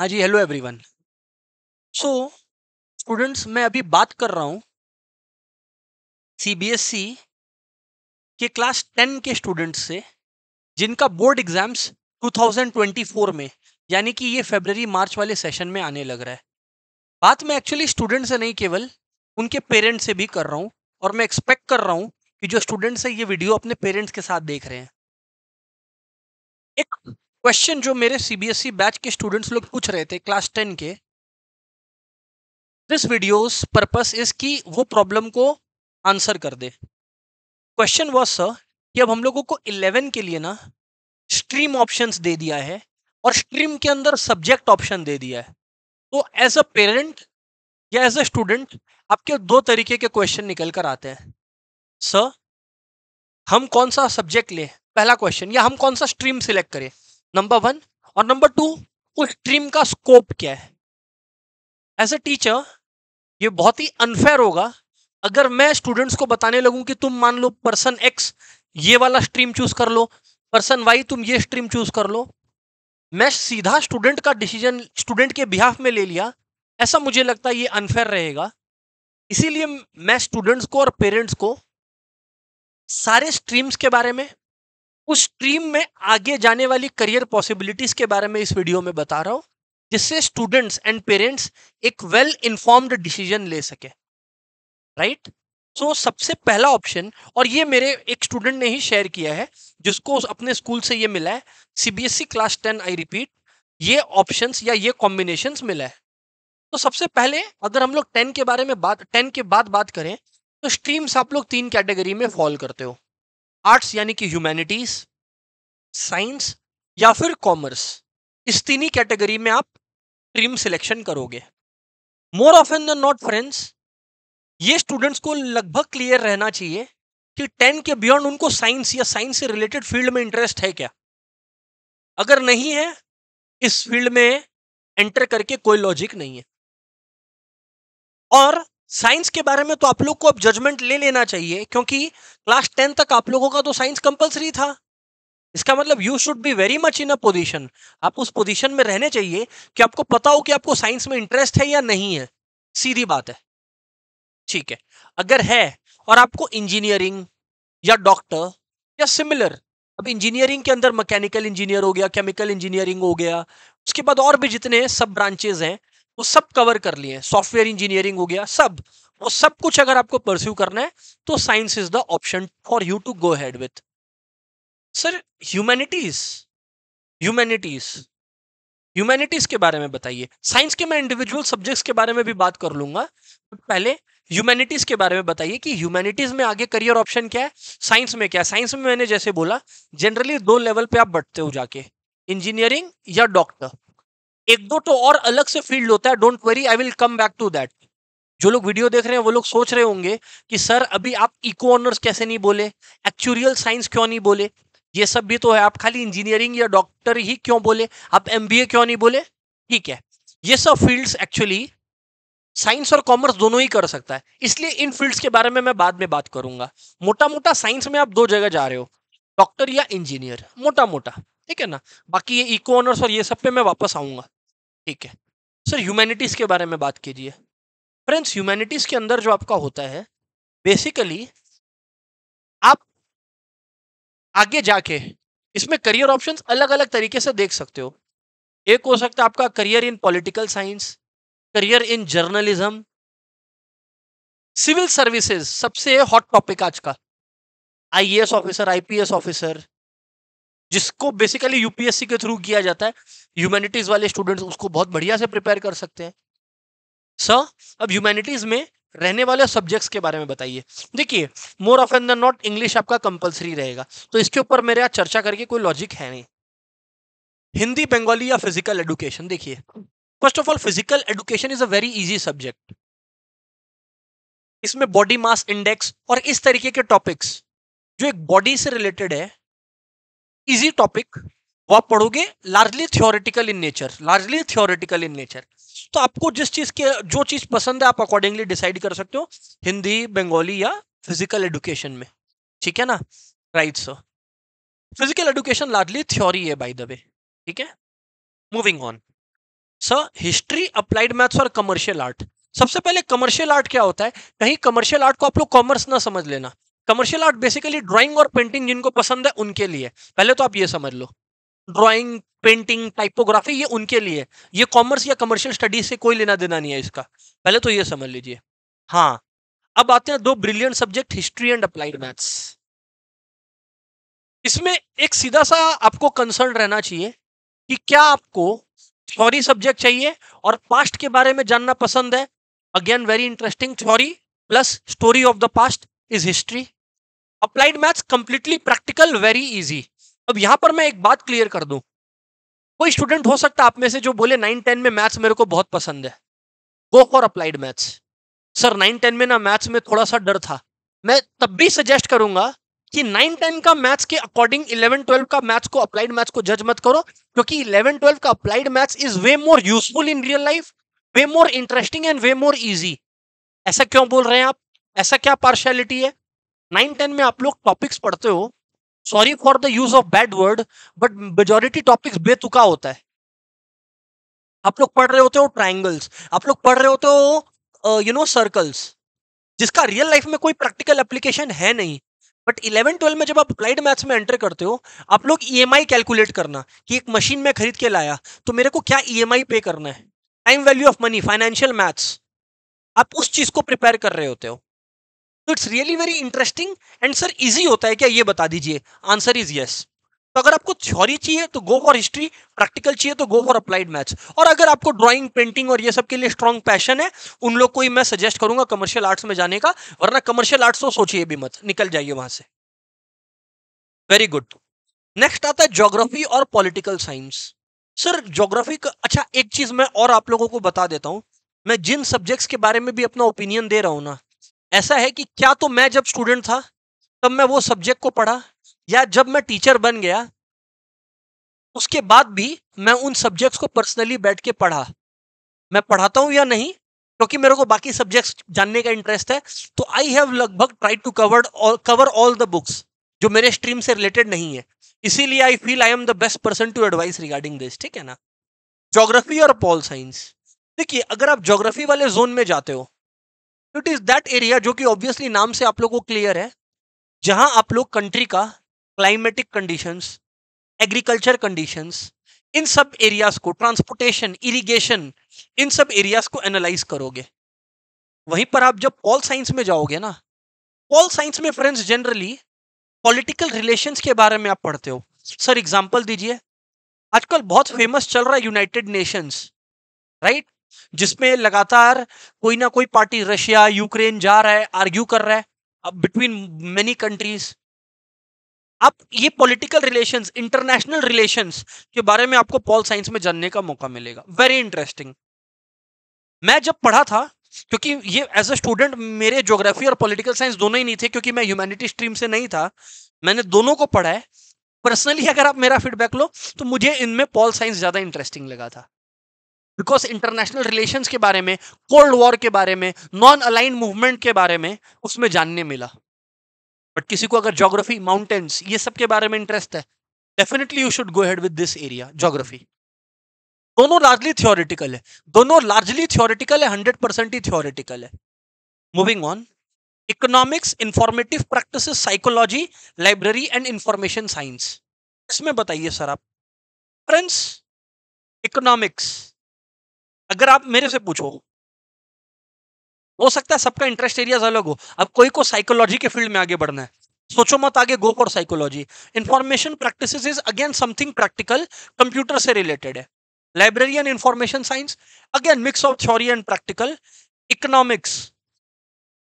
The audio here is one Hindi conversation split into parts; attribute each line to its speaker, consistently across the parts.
Speaker 1: हाँ जी हेलो एवरीवन सो स्टूडेंट्स मैं अभी बात कर रहा हूँ सीबीएसई e के क्लास टेन के स्टूडेंट्स से जिनका बोर्ड एग्जाम्स 2024 में यानी कि ये फेबररी मार्च वाले सेशन में आने लग रहा है बात मैं एक्चुअली स्टूडेंट से नहीं केवल उनके पेरेंट्स से भी कर रहा हूँ और मैं एक्सपेक्ट कर रहा हूँ कि जो स्टूडेंट्स है ये वीडियो अपने पेरेंट्स के साथ देख रहे हैं एक क्वेश्चन जो मेरे सीबीएसई बैच e के स्टूडेंट्स लोग पूछ रहे थे क्लास टेन के दिस वीडियोस पर्पस इज कि वो प्रॉब्लम को आंसर कर दे क्वेश्चन वॉज सर कि अब हम लोगों को इलेवन के लिए ना स्ट्रीम ऑप्शंस दे दिया है और स्ट्रीम के अंदर सब्जेक्ट ऑप्शन दे दिया है तो एज अ पेरेंट या एज अ स्टूडेंट आपके दो तरीके के क्वेश्चन निकल कर आते हैं सर हम कौन सा सब्जेक्ट लें पहला क्वेश्चन या हम कौन सा स्ट्रीम सिलेक्ट करें नंबर वन और नंबर टू उस स्ट्रीम का स्कोप क्या है एज ए टीचर ये बहुत ही अनफेयर होगा अगर मैं स्टूडेंट्स को बताने लगूं कि तुम मान लो पर्सन एक्स ये वाला स्ट्रीम चूज कर लो पर्सन वाई तुम ये स्ट्रीम चूज कर लो मैं सीधा स्टूडेंट का डिसीजन स्टूडेंट के बिहाफ में ले लिया ऐसा मुझे लगता है ये अनफेयर रहेगा इसीलिए मैं स्टूडेंट्स को और पेरेंट्स को सारे स्ट्रीम्स के बारे में उस स्ट्रीम में आगे जाने वाली करियर पॉसिबिलिटीज के बारे में इस वीडियो में बता रहा हूँ जिससे स्टूडेंट्स एंड पेरेंट्स एक वेल इन्फॉर्म्ड डिसीजन ले सके राइट सो सबसे पहला ऑप्शन और ये मेरे एक स्टूडेंट ने ही शेयर किया है जिसको अपने स्कूल से ये मिला है CBSE class ten I repeat ये ऑप्शन या ये कॉम्बिनेशन मिला है तो सबसे पहले अगर हम लोग टेन के बारे में बात टेन के बाद बात करें तो स्ट्रीम्स आप लोग तीन कैटेगरी में फॉल करते हो आर्ट्स यानी कि ह्यूमैनिटीज साइंस या फिर कॉमर्स इस तीन ही कैटेगरी में आप ट्रीम सिलेक्शन करोगे more often than not friends ये स्टूडेंट्स को लगभग क्लियर रहना चाहिए कि टेन के बियॉन्ड उनको साइंस या साइंस से रिलेटेड फील्ड में इंटरेस्ट है क्या अगर नहीं है इस फील्ड में एंटर करके कोई लॉजिक नहीं है और साइंस के बारे में तो आप लोग को अब जजमेंट ले लेना चाहिए क्योंकि क्लास टेन तक आप लोगों का तो साइंस कंपलसरी था इसका मतलब you should be very much in a position आप उस पोजीशन में रहने चाहिए कि आपको पता हो कि आपको साइंस में इंटरेस्ट है या नहीं है सीधी बात है ठीक है अगर है और आपको इंजीनियरिंग या डॉक्टर या सिमिलर अब इंजीनियरिंग के अंदर मैकेनिकल इंजीनियर हो गया केमिकल इंजीनियरिंग हो गया उसके बाद और भी जितने सब ब्रांचेज हैं वो सब कवर कर लिए सॉफ्टवेयर इंजीनियरिंग हो गया सब वो सब कुछ अगर आपको परस्यू करना है तो science is the option for you to go ahead with sir humanities humanities humanities के बारे में बताइए साइंस के मैं इंडिविजुअल सब्जेक्ट्स के बारे में भी बात कर लूंगा पहले ह्यूमैनिटीज के बारे में बताइए कि ह्यूमैनिटीज में आगे करियर ऑप्शन क्या है साइंस में क्या है साइंस में मैंने जैसे बोला जनरली दो लेवल पे आप बढ़ते हो जाके इंजीनियरिंग या डॉक्टर एक दो तो और अलग से फील्ड होता है don't worry I will come back to that जो लोग वीडियो देख रहे हैं वो लोग सोच रहे होंगे कि सर अभी आप इको ऑनर्स कैसे नहीं बोले एक्चुरियल साइंस क्यों नहीं बोले ये सब भी तो है आप खाली इंजीनियरिंग या डॉक्टर ही क्यों बोले आप एम क्यों नहीं बोले ठीक है ये सब फील्ड्स एक्चुअली साइंस और कॉमर्स दोनों ही कर सकता है इसलिए इन फील्ड्स के बारे में मैं बाद में बात करूंगा मोटा मोटा साइंस में आप दो जगह जा रहे हो डॉक्टर या इंजीनियर मोटा मोटा ठीक है ना बाकी ये इको ऑनर्स और ये सब पे मैं वापस आऊंगा ठीक है सर ह्यूमैनिटीज़ के बारे में बात कीजिए फ्रेंड्स ह्यूमैनिटीज़ के अंदर जो आपका होता है बेसिकली आप आगे जाके इसमें करियर ऑप्शंस अलग अलग तरीके से देख सकते हो एक हो सकता है आपका career in political science career in journalism civil services सबसे हॉट टॉपिक आज का आईएएस ऑफिसर आईपीएस ऑफिसर जिसको बेसिकली यूपीएससी के थ्रू किया जाता है ह्यूमैनिटीज वाले स्टूडेंट्स उसको बहुत बढ़िया से प्रिपेयर कर सकते हैं सर अब ह्यूमैनिटीज में रहने वाले सब्जेक्ट्स के बारे में बताइए देखिए मोर ऑफ एन नॉट इंग्लिश आपका कंपलसरी रहेगा तो इसके ऊपर मेरे यहाँ चर्चा करके कोई लॉजिक है नहीं हिंदी बंगाली या फिजिकल एडुकेशन देखिए first of all physical education is a very easy subject इसमें बॉडी मास इंडेक्स और इस तरीके के टॉपिक्स जो एक बॉडी से रिलेटेड है इजी टॉपिक वो आप पढ़ोगे largely theoretical in nature largely theoretical in nature तो आपको जिस चीज के जो चीज पसंद है आप अकॉर्डिंगली डिसाइड कर सकते हो हिंदी बंगाली या फिजिकल एडुकेशन में ठीक है ना right sir physical education largely theory है बाय द वे ठीक है moving on sir history applied maths और कमर्शियल आर्ट सबसे पहले कमर्शियल आर्ट क्या होता है कहीं कमर्शियल आर्ट को आप लोग कॉमर्स ना समझ लेना कमर्शियल आर्ट बेसिकली ड्राइंग और पेंटिंग जिनको पसंद है उनके लिए पहले तो आप ये समझ लो ड्राइंग पेंटिंग टाइपोग्राफी ये उनके लिए ये कॉमर्स या कमर्शियल स्टडीज से कोई लेना देना नहीं है इसका पहले तो ये समझ लीजिए हाँ अब आते हैं दो brilliant subject history and applied maths इसमें एक सीधा सा आपको कंसर्न रहना चाहिए कि क्या आपको थ्योरी सब्जेक्ट चाहिए और पास्ट के बारे में जानना पसंद है again very interesting theory plus story of the past is history applied maths completely practical very easy अब यहां पर मैं एक बात क्लियर कर दूं कोई स्टूडेंट हो सकता आप में से जो बोले नाइन टेन में मैथ्स मेरे को बहुत पसंद है go for applied maths sir nine ten में ना मैथ्स में थोड़ा सा डर था मैं तब भी सजेस्ट करूंगा कि नाइन टेन का मैथ्स के अकॉर्डिंग इलेवन ट्वेल्व का मैथ्स को अप्लाइड मैथ्स को जज मत करो क्योंकि इलेवन ट्वेल्व का applied maths is way more useful in real life way more interesting and way more easy ऐसा क्यों बोल रहे हैं आप ऐसा क्या पार्शलिटी है नाइन टेन में आप लोग टॉपिक्स पढ़ते हो sorry for the use of bad word but majority topics बेतुका होता है आप लोग पढ़ रहे होते हो ट्राइंगल्स आप लोग पढ़ रहे होते हो यू नो सर्कल्स जिसका रियल लाइफ में कोई प्रैक्टिकल एप्लीकेशन है नहीं बट इलेवन ट्वेल्व में जब आप अप्लाइड मैथ्स में एंटर करते हो आप लोग ई e कैलकुलेट करना कि एक मशीन मैं खरीद के लाया तो मेरे को क्या ई e पे करना है time value of money financial maths आप उस चीज को प्रिपेयर कर रहे होते हो तो it's really very interesting and sir easy होता है क्या ये बता दीजिए आंसर इज येस तो अगर आपको थ्योरी चाहिए तो गो फॉर हिस्ट्री प्रैक्टिकल चाहिए तो गो फॉर अप्लाइड मैथ्स और अगर आपको ड्राइंग पेंटिंग और ये सब के लिए स्ट्रॉन्ग पैशन है उन लोग को ही मैं सजेस्ट करूंगा कमर्शियल आर्ट्स में जाने का वरना कमर्शियल आर्ट्स तो सोचिए भी मत निकल जाइए वहां से वेरी गुड नेक्स्ट आता है जोग्राफी और पॉलिटिकल साइंस सर जोग्राफी का अच्छा एक चीज मैं और आप लोगों को बता देता हूँ मैं जिन सब्जेक्ट्स के बारे में भी अपना ओपिनियन दे रहा हूँ ना ऐसा है कि क्या तो मैं जब स्टूडेंट था तब मैं वो सब्जेक्ट को पढ़ा या जब मैं टीचर बन गया उसके बाद भी मैं उन सब्जेक्ट्स को पर्सनली बैठ के पढ़ा मैं पढ़ाता हूँ या नहीं क्योंकि तो मेरे को बाकी सब्जेक्ट्स जानने का इंटरेस्ट है तो आई हैव लगभग try to cover cover all the books जो मेरे स्ट्रीम से रिलेटेड नहीं है इसीलिए I feel I am the best person to advice regarding this ठीक है ना जोग्राफी और पॉल साइंस देखिए अगर आप जोग्राफी वाले जोन में जाते हो इट इज दैट एरिया जो कि ऑब्वियसली नाम से आप लोग को क्लियर है जहां आप लोग कंट्री का क्लाइमेटिक कंडीशंस एग्रीकल्चर कंडीशंस इन सब एरियाज को ट्रांसपोर्टेशन इरिगेशन इन सब एरियाज को एनालाइज करोगे वहीं पर आप जब पॉल साइंस में जाओगे ना पॉल साइंस में फ्रेंड्स जनरली पॉलिटिकल रिलेशंस के बारे में आप पढ़ते हो सर एग्जांपल दीजिए आजकल बहुत फेमस चल रहा है यूनाइटेड नेशंस राइट जिसमें लगातार कोई ना कोई पार्टी रशिया यूक्रेन जा रहा है आर्ग्यू कर रहा है बिटवीन मेनी कंट्रीज अब ये पॉलिटिकल रिलेशंस इंटरनेशनल रिलेशंस के बारे में आपको पॉल साइंस में जानने का मौका मिलेगा वेरी इंटरेस्टिंग मैं जब पढ़ा था क्योंकि ये एज अ स्टूडेंट मेरे ज्योग्राफी और पॉलिटिकल साइंस दोनों ही नहीं थे क्योंकि मैं ह्यूमैनिटी स्ट्रीम से नहीं था मैंने दोनों को पढ़ा है पर्सनली अगर आप मेरा फीडबैक लो तो मुझे इनमें पॉल साइंस ज़्यादा इंटरेस्टिंग लगा था बिकॉज इंटरनेशनल रिलेशन के बारे में कोल्ड वॉर के बारे में नॉन अलाइन मूवमेंट के बारे में उसमें जानने मिला बट किसी को अगर जोग्राफी माउंटेन्स ये सब के बारे में इंटरेस्ट है definitely you should go ahead with this area geography दोनों लार्जली थियोरिटिकल है दोनों लार्जली थियोरिटिकल है हंड्रेड परसेंट ही थियोरिटिकल है moving on economics informative practice psychology library and information science इसमें बताइए सर आप फ्रेंड्स इकोनॉमिक्स अगर आप मेरे से पूछो हो सकता है सबका इंटरेस्ट एरियाज अलग हो अब कोई को साइकोलॉजी के फील्ड में आगे बढ़ना है सोचो मत आगे go for psychology information practice is again something practical computer से रिलेटेड है library and information science again mix of theory and practical economics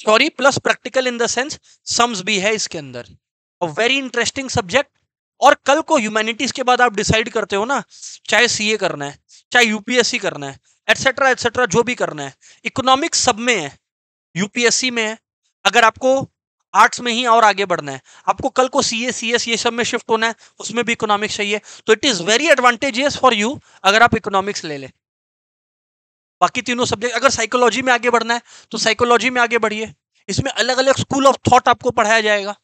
Speaker 1: theory plus practical in the sense sums भी है इसके अंदर अ वेरी इंटरेस्टिंग सब्जेक्ट और कल को ह्यूमैनिटीज के बाद आप डिसाइड करते हो ना चाहे सीए करना है चाहे यूपीएससी करना है एटसेट्रा एटसेट्रा जो भी करना है इकोनॉमिक्स सब में है यूपीएससी में है अगर आपको आर्ट्स में ही और आगे बढ़ना है आपको कल को सी ए सी एस ये सब में शिफ्ट होना है उसमें भी इकोनॉमिक्स चाहिए तो it is very advantageous for you अगर आप इकोनॉमिक्स ले लें बाकी तीनों सब्जेक्ट अगर साइकोलॉजी में आगे बढ़ना है तो साइकोलॉजी में आगे बढ़िए इसमें अलग अलग स्कूल ऑफ थॉट आपको पढ़ाया जाएगा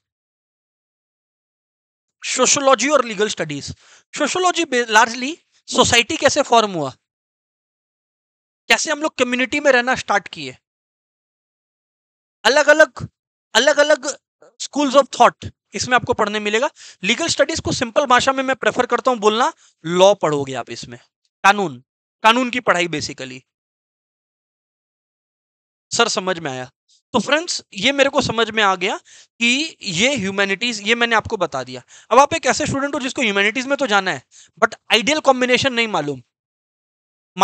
Speaker 1: सोशोलॉजी और legal studies sociology largely society कैसे फॉर्म हुआ कैसे हम लोग कम्युनिटी में रहना स्टार्ट किए अलग अलग अलग अलग स्कूल्स ऑफ थॉट इसमें आपको पढ़ने मिलेगा लीगल स्टडीज को सिंपल भाषा में मैं प्रेफर करता हूं बोलना लॉ पढ़ोगे आप इसमें कानून कानून की पढ़ाई बेसिकली सर समझ में आया तो फ्रेंड्स ये मेरे को समझ में आ गया कि ये ह्यूमैनिटीज ये मैंने आपको बता दिया अब आप एक ऐसे स्टूडेंट हो जिसको ह्यूमैनिटीज में तो जाना है बट आइडियल कॉम्बिनेशन नहीं मालूम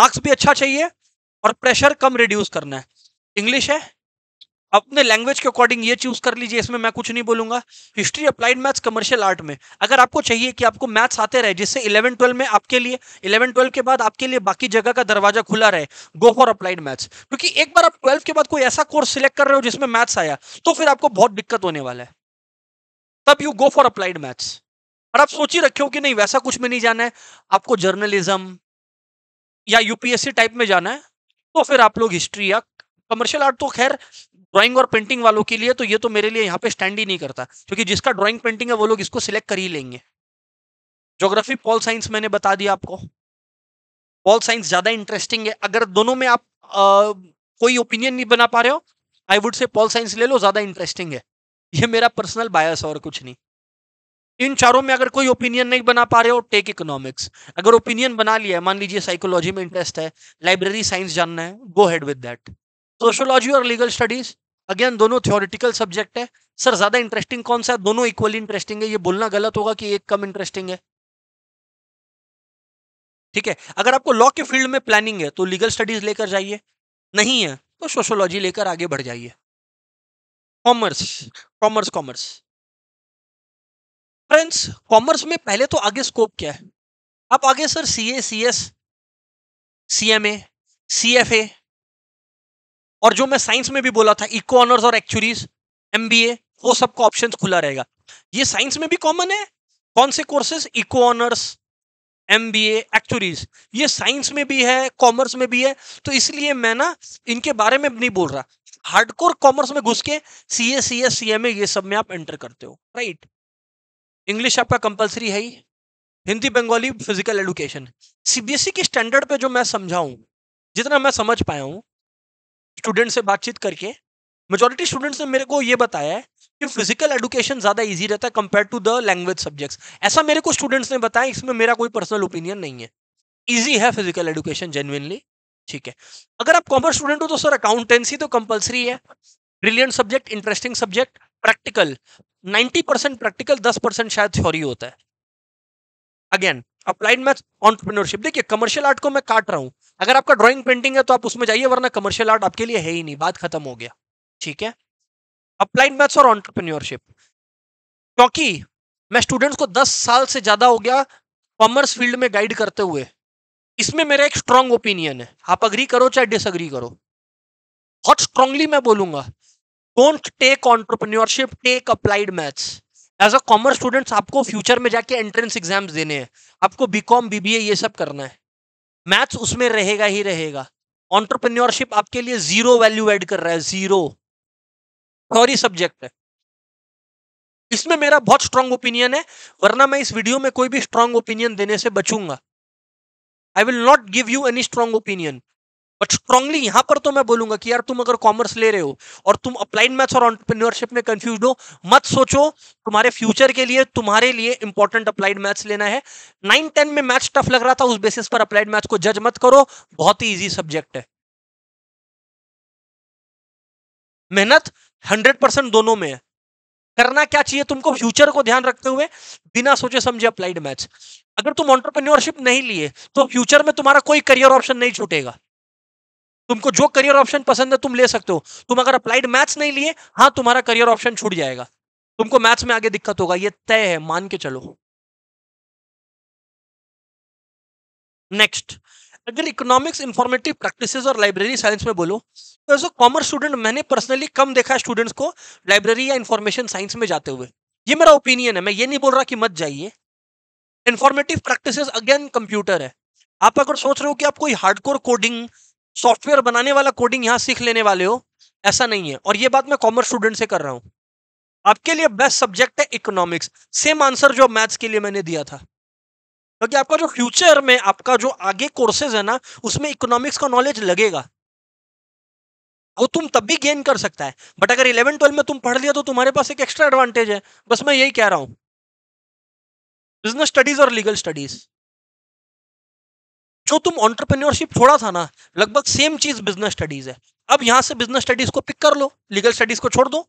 Speaker 1: मार्क्स भी अच्छा चाहिए और प्रेशर कम रिड्यूस करना है इंग्लिश है अपने लैंग्वेज के अकॉर्डिंग ये चूज कर लीजिए इसमें मैं कुछ नहीं बोलूंगा history applied maths commercial art में अगर आपको चाहिए कि आपको मैथ्स आते रहे जिससे इलेवन ट्वेल्व में आपके लिए इलेवन ट्वेल्व के बाद आपके लिए बाकी जगह का दरवाजा खुला रहे गो फॉर अप्लाइड मैथ्स क्योंकि एक बार आप ट्वेल्थ के बाद कोई ऐसा कोर्स सिलेक्ट कर रहे हो जिसमें मैथ्स आया तो फिर आपको बहुत दिक्कत होने वाला है तब you go for applied maths और आप सोच ही रखे हो कि नहीं वैसा कुछ में नहीं जाना है आपको जर्नलिज्म या यूपीएससी टाइप में जाना है तो फिर आप लोग हिस्ट्री या कमर्शियल आर्ट तो खैर ड्राइंग और पेंटिंग वालों के लिए तो ये तो मेरे लिए यहाँ पे स्टैंड ही नहीं करता क्योंकि जिसका ड्राइंग पेंटिंग है वो लोग इसको सिलेक्ट कर ही लेंगे ज्योग्राफी पॉल साइंस मैंने बता दिया आपको पॉल साइंस ज़्यादा इंटरेस्टिंग है अगर दोनों में आप आ, कोई ओपिनियन नहीं बना पा रहे हो I would say pol science ले लो ज़्यादा इंटरेस्टिंग है ये मेरा पर्सनल बायस और कुछ नहीं इन चारों में अगर कोई ओपिनियन नहीं बना पा रहे हो टेक इकोनॉमिक्स अगर ओपिनियन बना लिया है मान लीजिए साइकोलॉजी में इंटरेस्ट है लाइब्रेरी साइंस जानना है go ahead with that sociology और लीगल स्टडीज अगेन दोनों थ्योरिटिकल सब्जेक्ट है सर ज्यादा इंटरेस्टिंग कौन सा है दोनों इक्वली इंटरेस्टिंग है ये बोलना गलत होगा कि एक कम इंटरेस्टिंग है ठीक है अगर आपको लॉ के फील्ड में प्लानिंग है तो लीगल स्टडीज लेकर जाइए नहीं है तो सोशोलॉजी लेकर आगे बढ़ जाइए commerce commerce commerce friends commerce में पहले तो आगे स्कोप क्या है आप आगे sir C A C S C M A C F A और जो मैं साइंस में भी बोला था इको ऑनर्स और एक्चुरीज एम बी ए वो सबका ऑप्शन खुला रहेगा ये साइंस में भी कॉमन है कौन से courses eco honours M B A actuaries ये साइंस में भी है कॉमर्स में भी है तो इसलिए मैं ना इनके बारे में नहीं बोल रहा हार्डकोर कॉमर्स में घुस के सी A C S C M ए ये सब में आप एंटर करते हो राइट इंग्लिश आपका कंपलसरी है ही Hindi Bengali physical education CBSE के स्टैंडर्ड पे जो मैं समझाऊं जितना मैं समझ पाया हूँ स्टूडेंट से बातचीत करके मेजोरिटी स्टूडेंट्स ने मेरे को ये बताया है कि फिजिकल एडुकेशन ज़्यादा ईजी रहता है compare to the language subjects ऐसा मेरे को स्टूडेंट्स ने बताया इसमें मेरा कोई पर्सनल ओपिनियन नहीं है ईजी है फिजिकल एडुकेशन जेनुनली ठीक है अगर आप कॉमर्स स्टूडेंट हो तो सर अकाउंटेंसी तो कंपलसरी है brilliant subject interesting subject practical 90 percent practical 10 percent शायद थ्योरी होता है अगेन अप्लाइड मैथ ऑन्टरप्रिनोरशिप देखिए कमर्शियल आर्ट को मैं काट रहा हूं अगर आपका ड्रॉइंग पेंटिंग है तो आप उसमें जाइए वरना कमर्शियल आर्ट आपके लिए है ही नहीं बात खत्म हो गया ठीक है अप्लाइड मैथ्स और ऑन्टरप्रिन्योरशिप क्योंकि मैं स्टूडेंट्स को 10 साल से ज़्यादा हो गया कॉमर्स फील्ड में गाइड करते हुए इसमें मेरा एक स्ट्रांग ओपिनियन है आप अग्री करो चाहे डिसअग्री करो बहुत स्ट्रांगली मैं बोलूंगा don't take entrepreneurship take applied maths as a commerce students आपको फ्यूचर में जाके एंट्रेंस एग्जाम्स देने हैं आपको बी कॉम बीबीए ये सब करना है मैथ्स उसमें रहेगा ही रहेगा ऑन्टरप्रन्योरशिप आपके लिए जीरो वैल्यू एड कर रहा है जीरो सॉरी सब्जेक्ट है इसमें मेरा बहुत स्ट्रांग ओपिनियन है वरना मैं इस वीडियो में कोई भी स्ट्रांग ओपिनियन देने से बचूंगा I will not give you any strong opinion but strongly यहां पर तो मैं बोलूंगा कि यार तुम अगर कॉमर्स ले रहे हो और तुम अप्लाइड मैथ्स और ऑन्टरप्रीनियरशिप में कंफ्यूज हो मत सोचो तुम्हारे फ्यूचर के लिए तुम्हारे लिए इंपॉर्टेंट अप्लाइड मैथ्स लेना है नाइन टेन में मैथ्स टफ लग रहा था उस बेसिस पर अप्लाइड मैथ्स को जज मत करो बहुत ही ईजी सब्जेक्ट है मेहनत हंड्रेड परसेंट दोनों में है करना क्या चाहिए तुमको फ्यूचर को ध्यान रखते हुए बिना सोचे समझे अप्लाइड मैथ्स अगर तुम ऑन्टरप्रेन्योरशिप नहीं लिए तो फ्यूचर में तुम्हारा कोई करियर ऑप्शन नहीं छूटेगा तुमको जो करियर ऑप्शन पसंद है तुम ले सकते हो तुम अगर अप्लाइड मैथ्स नहीं लिए हाँ तुम्हारा करियर ऑप्शन छूट जाएगा तुमको मैथ्स में आगे दिक्कत होगा ये तय है मान के चलो नेक्स्ट अगर इकोनॉमिक्स इंफॉर्मेटिव प्रैक्टिस और लाइब्रेरी साइंस में बोलो तो एज अ कॉमर्स स्टूडेंट मैंने पर्सनली कम देखा है स्टूडेंट्स को लाइब्रेरी या इंफॉर्मेशन साइंस में जाते हुए ये मेरा ओपिनियन है मैं ये नहीं बोल रहा कि मत जाइए इंफॉर्मेटिव प्रैक्टिस अगेन कंप्यूटर है आप अगर सोच रहे हो कि आप कोई हार्डकोर कोडिंग सॉफ्टवेयर बनाने वाला कोडिंग यहाँ सीख लेने वाले हो ऐसा नहीं है और ये बात मैं कॉमर्स स्टूडेंट से कर रहा हूँ आपके लिए बेस्ट सब्जेक्ट है इकोनॉमिक्स सेम आंसर जो मैथ्स के लिए मैंने दिया था क्योंकि तो आपका जो फ्यूचर में आपका जो आगे कोर्सेज है ना उसमें इकोनॉमिक्स का नॉलेज लगेगा वो तुम तब भी गेन कर सकता है बट अगर इलेवन ट्वेल्व में तुम पढ़ लिया तो तुम्हारे पास एक एक्स्ट्रा एडवांटेज है बस मैं यही कह रहा हूँ बिजनेस स्टडीज और लीगल स्टडीज जो तुम ऑन्टरप्रेन्योरशिप छोड़ा था ना लगभग सेम चीज बिजनेस स्टडीज है अब यहां से बिजनेस स्टडीज को पिक कर लो लीगल स्टडीज को छोड़ दो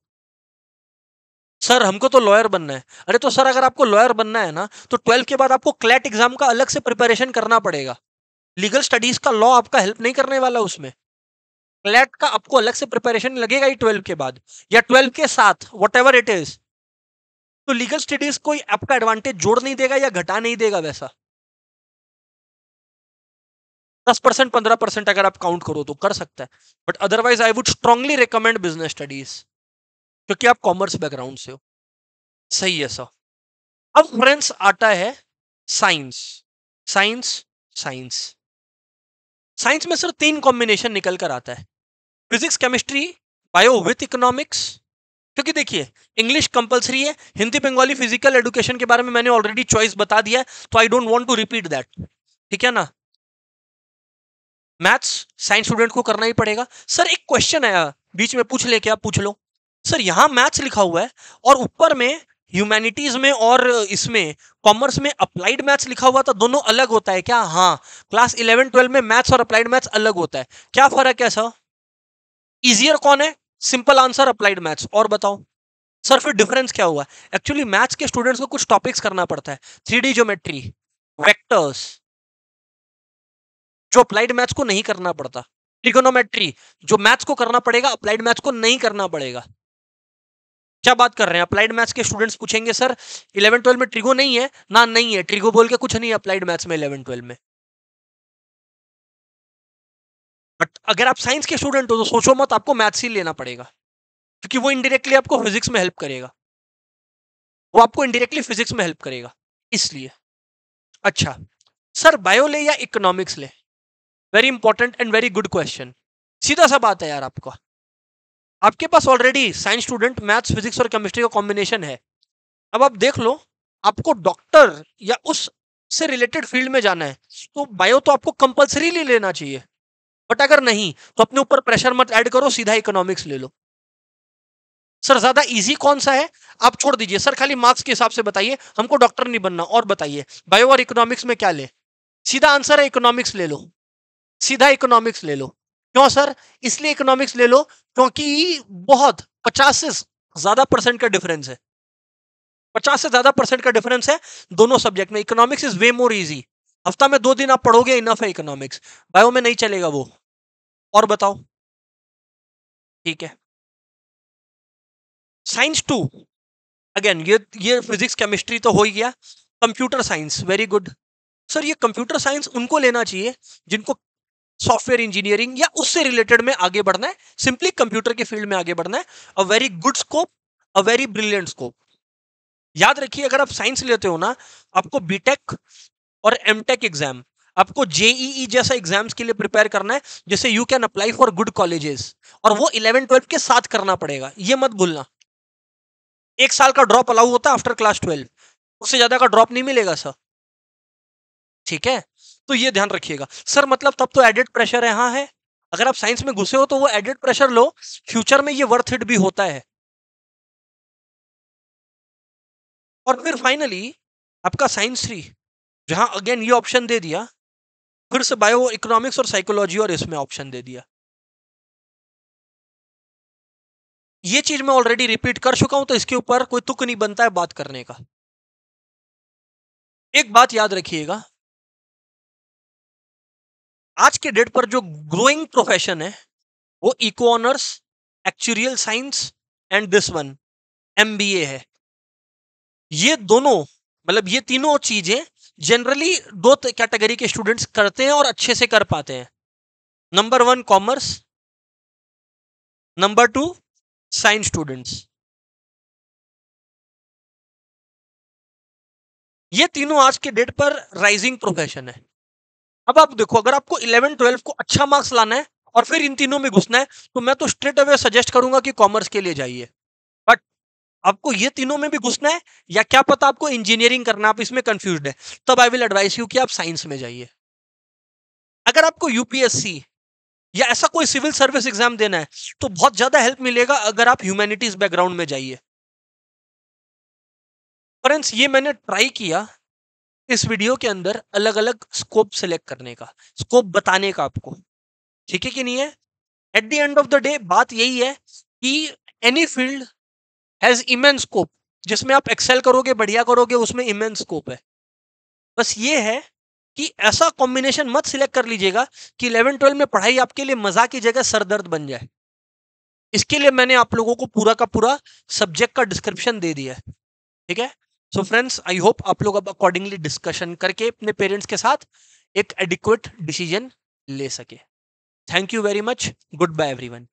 Speaker 1: सर हमको तो लॉयर बनना है अरे तो सर अगर आपको लॉयर बनना है ना तो ट्वेल्थ के बाद आपको क्लैट एग्जाम का अलग से प्रिपरेशन करना पड़ेगा लीगल स्टडीज का लॉ आपका हेल्प नहीं करने वाला उसमें क्लैट का आपको अलग से प्रिपरेशन लगेगा ही ट्वेल्व के बाद या ट्वेल्व के साथ वट एवर इट इज तो लीगल स्टडीज कोई आपका एडवांटेज जोड़ नहीं देगा या घटा नहीं देगा वैसा दस परसेंट पंद्रह परसेंट अगर आप काउंट करो तो कर सकता है but otherwise I would strongly recommend business studies क्योंकि आप कॉमर्स बैकग्राउंड से हो सही है सर अब फ्रेंड्स आता है साइंस साइंस साइंस साइंस में सर तीन कॉम्बिनेशन निकल कर आता है physics chemistry bio with economics क्योंकि देखिए इंग्लिश कंपलसरी है हिंदी बंगाली फिजिकल एडुकेशन के बारे में मैंने ऑलरेडी चॉइस बता दिया है तो I don't want to repeat that ठीक है ना मैथ्स साइंस स्टूडेंट को करना ही पड़ेगा सर एक क्वेश्चन आया बीच में पूछ ले क्या पूछ लो सर यहाँ मैथ्स लिखा हुआ है और ऊपर में ह्यूमैनिटीज में और इसमें कॉमर्स में अप्लाइड मैथ्स लिखा हुआ था दोनों अलग होता है क्या हाँ क्लास इलेवन ट्वेल्व में मैथ्स और अप्लाइड मैथ्स अलग होता है क्या फर्क है सर इजियर कौन है सिंपल आंसर अप्लाइड मैथ्स और बताओ सर फिर डिफरेंस क्या हुआ एक्चुअली मैथ्स के स्टूडेंट्स को कुछ टॉपिक्स करना पड़ता है थ्री डी ज्योमेट्री वेक्टर्स जो अप्लाइड मैथ्स को नहीं करना पड़ता ट्रिगोनोमेट्री जो मैथ्स को करना पड़ेगा अप्लाइड मैथ्स को नहीं करना पड़ेगा क्या बात कर रहे हैं अप्लाइड मैथ्स के स्टूडेंट्स पूछेंगे सर इलेवन ट्वेल्व में ट्रिगो नहीं है ना नहीं है ट्रिगो बोल के कुछ नहीं है अप्लाइड मैथ्स में इलेवन ट्वेल्व में बट अगर आप साइंस के स्टूडेंट हो तो सोचो मत आपको मैथ्स ही लेना पड़ेगा क्योंकि वो इनडिरेक्टली आपको फिजिक्स में हेल्प करेगा वो आपको इनडिरेक्टली फिजिक्स में हेल्प करेगा इसलिए अच्छा सर बायो ले या इकोनॉमिक्स ले very important and very good question सीधा सा बात है यार आपका आपके पास already science student maths physics और केमिस्ट्री का कॉम्बिनेशन है अब आप देख लो आपको डॉक्टर या उस से रिलेटेड फील्ड में जाना है तो बायो तो आपको कंपल्सरीली लेना चाहिए बट अगर नहीं तो अपने ऊपर प्रेशर मत ऐड करो सीधा इकोनॉमिक्स ले लो सर ज्यादा इजी कौन सा है आप छोड़ दीजिए सर खाली मार्क्स के हिसाब से बताइए हमको डॉक्टर नहीं बनना और बताइए बायो और इकोनॉमिक्स में क्या ले सीधा आंसर है इकोनॉमिक्स ले लो सीधा इकोनॉमिक्स ले लो क्यों सर इसलिए इकोनॉमिक्स ले लो क्योंकि बहुत पचास से ज्यादा परसेंट का डिफरेंस है पचास से ज्यादा परसेंट का डिफरेंस है दोनों सब्जेक्ट में economics is way more easy हफ्ता में दो दिन आप पढ़ोगे इनफ है इकोनॉमिक्स बायो में नहीं चलेगा वो और बताओ ठीक है साइंस टू अगेन ये ये फिजिक्स केमिस्ट्री तो हो ही गया computer science very good sir ये कंप्यूटर साइंस उनको लेना चाहिए जिनको सॉफ्टवेयर इंजीनियरिंग या उससे रिलेटेड में आगे बढ़ना है सिंपली कंप्यूटर के फील्ड में आगे बढ़ना है a very good scope a very brilliant scope याद रखिए अगर आप साइंस लेते हो ना आपको बीटेक और एमटेक एग्जाम आपको जेईई e e जैसा एग्जाम्स के लिए प्रिपेयर करना है जैसे you can apply for good colleges और वो इलेवन ट्वेल्व के साथ करना पड़ेगा ये मत भूलना एक साल का ड्रॉप अलाउ होता है आफ्टर क्लास ट्वेल्व उससे ज्यादा का ड्रॉप नहीं मिलेगा सर ठीक है तो ये ध्यान रखिएगा सर मतलब तब तो एडेड प्रेशर यहाँ है अगर आप साइंस में घुसे हो तो वो एडेड प्रेशर लो फ्यूचर में ये वर्थ इट भी होता है और फिर फाइनली आपका साइंस थ्री जहां अगेन ये ऑप्शन दे दिया फिर से बायो इकोनॉमिक्स और साइकोलॉजी और इसमें ऑप्शन दे दिया ये चीज मैं ऑलरेडी रिपीट कर चुका हूं तो इसके ऊपर कोई तुक नहीं बनता है बात करने का एक बात याद रखिएगा आज के डेट पर जो ग्रोइंग प्रोफेशन है वो eco honours actuarial science and this one M है ये दोनों मतलब ये तीनों चीजें जनरली दो कैटेगरी के स्टूडेंट्स करते हैं और अच्छे से कर पाते हैं number one commerce number two science students ये तीनों आज के डेट पर राइजिंग प्रोफेशन है अब आप देखो अगर आपको इलेवन ट्वेल्व को अच्छा मार्क्स लाना है और फिर इन तीनों में घुसना है तो मैं तो स्ट्रेट अवे सजेस्ट करूंगा कि कॉमर्स के लिए जाइए बट आपको ये तीनों में भी घुसना है या क्या पता आपको इंजीनियरिंग करना आप इसमें कंफ्यूज है तब आई विल एडवाइस यू कि आप साइंस में जाइए अगर आपको यूपीएससी या ऐसा कोई सिविल सर्विस एग्जाम देना है तो बहुत ज्यादा हेल्प मिलेगा अगर आप ह्यूमैनिटीज बैकग्राउंड में जाइए फ्रेंड्स ये मैंने ट्राई किया इस वीडियो के अंदर अलग अलग स्कोप सेलेक्ट करने का स्कोप बताने का आपको ठीक है कि नहीं है at the end of the day बात यही है कि any field has immense scope जिसमें आप एक्सेल करोगे बढ़िया करोगे उसमें इमेंस स्कोप है बस ये है कि ऐसा कॉम्बिनेशन मत सिलेक्ट कर लीजिएगा कि इलेवन ट्वेल्व में पढ़ाई आपके लिए मजा की जगह सरदर्द बन जाए इसके लिए मैंने आप लोगों को पूरा का पूरा सब्जेक्ट का डिस्क्रिप्शन दे दिया है ठीक है सो फ्रेंड्स आई होप आप लोग अब अकॉर्डिंगली डिस्कशन करके अपने पेरेंट्स के साथ एक एडिक्वेट डिसीजन ले सके thank you very much good bye everyone